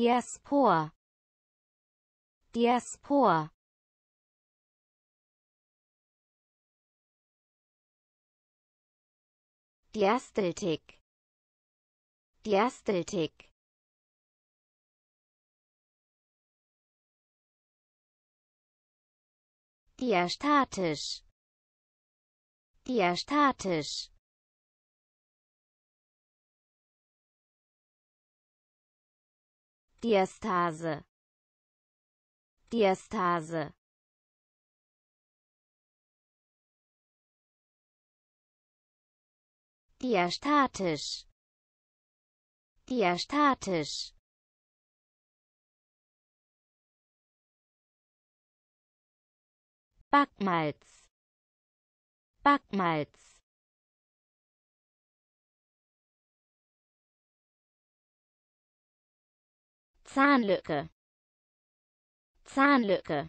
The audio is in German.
Diaspor Diaspor Diasteltik Diasteltik Diastatisch Diastatisch Diastase Diastase Diastatisch Diastatisch Backmalz Backmalz Zahnlücke Zahnlücke